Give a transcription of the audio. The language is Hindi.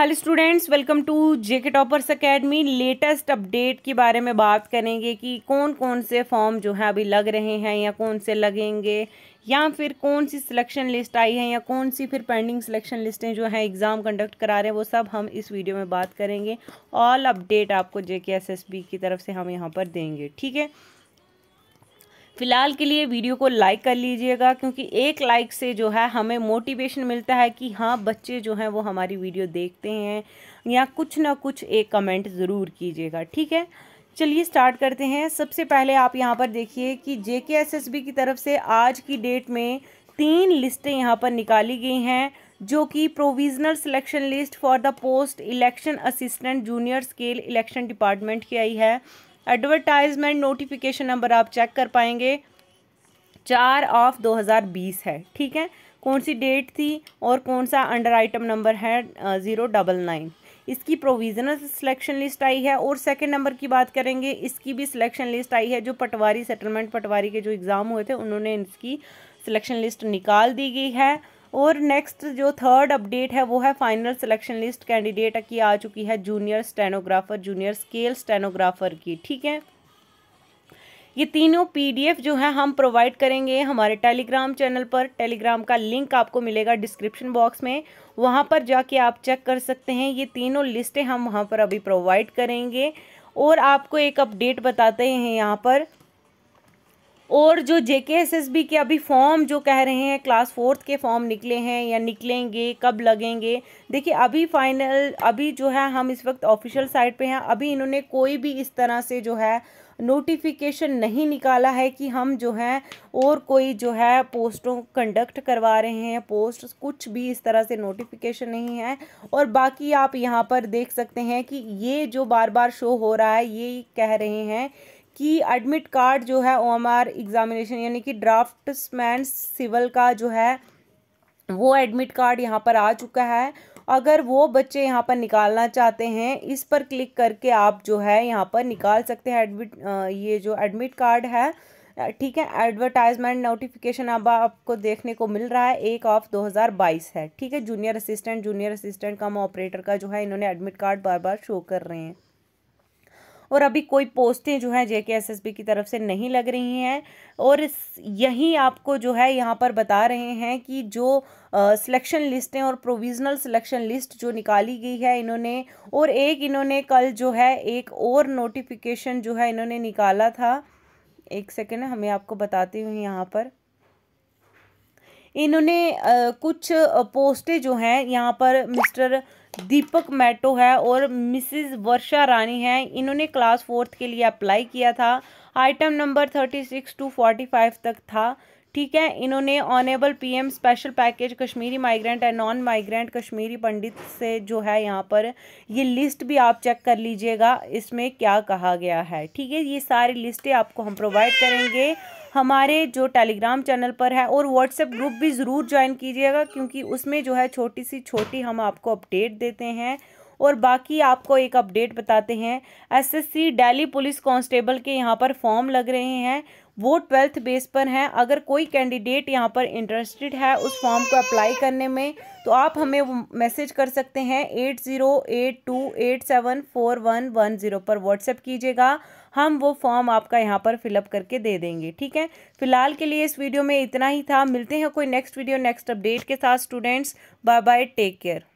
hello students welcome to JK toppers academy latest update के बारे में बात करेंगे कि कौन कौन से फॉर्म जो है अभी लग रहे हैं या कौन से लगेंगे या फिर कौन सी सिलेक्शन लिस्ट आई है या कौन सी फिर पेंडिंग सिलेक्शन लिस्टें जो हैं एग्ज़ाम कंडक्ट करा रहे हैं वो सब हम इस वीडियो में बात करेंगे ऑल अपडेट आपको जे एस एस बी की तरफ से हम यहाँ पर देंगे ठीक है फ़िलहाल के लिए वीडियो को लाइक कर लीजिएगा क्योंकि एक लाइक से जो है हमें मोटिवेशन मिलता है कि हाँ बच्चे जो हैं वो हमारी वीडियो देखते हैं या कुछ ना कुछ एक कमेंट ज़रूर कीजिएगा ठीक है चलिए स्टार्ट करते हैं सबसे पहले आप यहाँ पर देखिए कि जे की तरफ से आज की डेट में तीन लिस्टें यहाँ पर निकाली गई हैं जो कि provisional selection list for the post election assistant junior scale election department की आई है एडवर्टाइजमेंट नोटिफिकेशन नंबर आप चेक कर पाएंगे चार ऑफ 2020 है ठीक है कौन सी डेट थी और कौन सा अंडर आइटम नंबर है ज़ीरो डबल नाइन इसकी प्रोविजनल सिलेक्शन लिस्ट आई है और सेकंड नंबर की बात करेंगे इसकी भी सिलेक्शन लिस्ट आई है जो पटवारी सेटलमेंट पटवारी के जो एग्ज़ाम हुए थे उन्होंने इसकी सिलेक्शन लिस्ट निकाल दी गई है और नेक्स्ट जो थर्ड अपडेट है वो है फाइनल सिलेक्शन लिस्ट कैंडिडेट की आ चुकी है junior stenographer junior scale stenographer की ठीक है ये तीनों पीडीएफ जो है हम प्रोवाइड करेंगे हमारे टेलीग्राम चैनल पर टेलीग्राम का लिंक आपको मिलेगा डिस्क्रिप्शन बॉक्स में वहाँ पर जाके आप चेक कर सकते हैं ये तीनों लिस्टें हम वहाँ पर अभी प्रोवाइड करेंगे और आपको एक अपडेट बताते हैं यहाँ पर और जो जे के एस एस बी के अभी फॉर्म जो कह रहे हैं क्लास फोर्थ के फॉर्म निकले हैं या निकलेंगे कब लगेंगे देखिए अभी फाइनल अभी जो है हम इस वक्त ऑफिशियल साइट पे हैं अभी इन्होंने कोई भी इस तरह से जो है नोटिफिकेशन नहीं निकाला है कि हम जो है और कोई जो है पोस्टों कंडक्ट करवा रहे हैं पोस्ट कुछ भी इस तरह से नोटिफिकेशन नहीं है और बाकी आप यहाँ पर देख सकते हैं कि ये जो बार बार शो हो रहा है ये कह रहे हैं कि एडमिट कार्ड जो है ओएमआर एग्ज़ामिनेशन यानी कि ड्राफ्ट्समैन सिविल का जो है वो एडमिट कार्ड यहाँ पर आ चुका है अगर वो बच्चे यहाँ पर निकालना चाहते हैं इस पर क्लिक करके आप जो है यहाँ पर निकाल सकते हैं एडमिट ये जो एडमिट कार्ड है ठीक है एडवर्टाइजमेंट नोटिफिकेशन अब आपको देखने को मिल रहा है एक ऑफ 2022 है ठीक है junior assistant junior assistant cum operator का जो है इन्होंने एडमिट कार्ड बार बार शो कर रहे हैं और अभी कोई पोस्टें जो है जे की तरफ से नहीं लग रही हैं और यही आपको जो है यहाँ पर बता रहे हैं कि जो सिलेक्शन लिस्टें और प्रोविज़नल सिलेक्शन लिस्ट जो निकाली गई है इन्होंने और एक इन्होंने कल जो है एक और नोटिफिकेशन जो है इन्होंने निकाला था एक सेकेंड हमें आपको बताती हूँ यहाँ पर इन्होंने कुछ पोस्टें जो हैं यहाँ पर मिस्टर दीपक मैटो है और मिसेस वर्षा रानी है इन्होंने क्लास फोर्थ के लिए अप्लाई किया था item number thirty six to forty five तक था ठीक है इन्होंने ऑनेबल PM special package Kashmiri migrant and non migrant Kashmiri Pandit से जो है यहाँ पर ये लिस्ट भी आप चेक कर लीजिएगा इसमें क्या कहा गया है ठीक है ये सारी लिस्टें आपको हम प्रोवाइड करेंगे हमारे जो टेलीग्राम चैनल पर है और व्हाट्सएप ग्रुप भी ज़रूर ज्वाइन कीजिएगा क्योंकि उसमें जो है छोटी सी छोटी हम आपको अपडेट देते हैं और बाकी आपको एक अपडेट बताते हैं एसएससी दिल्ली पुलिस कांस्टेबल के यहाँ पर फॉर्म लग रहे हैं वो ट्वेल्थ बेस पर हैं अगर कोई कैंडिडेट यहाँ पर इंटरेस्टेड है उस फॉर्म को अप्लाई करने में तो आप हमें मैसेज कर सकते हैं eight zero eight two eight seven four one one zero पर व्हाट्सएप कीजिएगा हम वो फॉर्म आपका यहाँ पर फिलअप करके दे देंगे ठीक है फिलहाल के लिए इस वीडियो में इतना ही था मिलते हैं कोई नेक्स्ट वीडियो नेक्स्ट अपडेट के साथ students bye bye take care